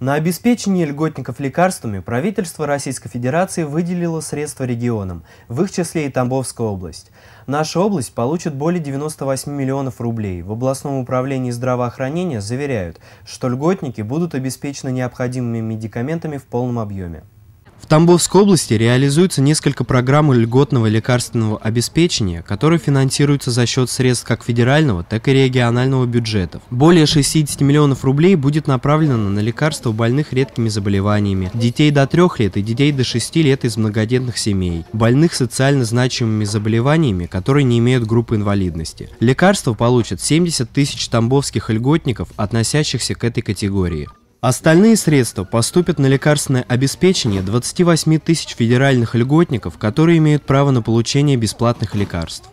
На обеспечение льготников лекарствами правительство Российской Федерации выделило средства регионам, в их числе и Тамбовская область. Наша область получит более 98 миллионов рублей. В областном управлении здравоохранения заверяют, что льготники будут обеспечены необходимыми медикаментами в полном объеме. В Тамбовской области реализуется несколько программ льготного лекарственного обеспечения, которые финансируются за счет средств как федерального, так и регионального бюджетов. Более 60 миллионов рублей будет направлено на лекарства больных редкими заболеваниями, детей до 3 лет и детей до 6 лет из многодетных семей, больных социально значимыми заболеваниями, которые не имеют группы инвалидности. Лекарства получат 70 тысяч тамбовских льготников, относящихся к этой категории. Остальные средства поступят на лекарственное обеспечение 28 тысяч федеральных льготников, которые имеют право на получение бесплатных лекарств.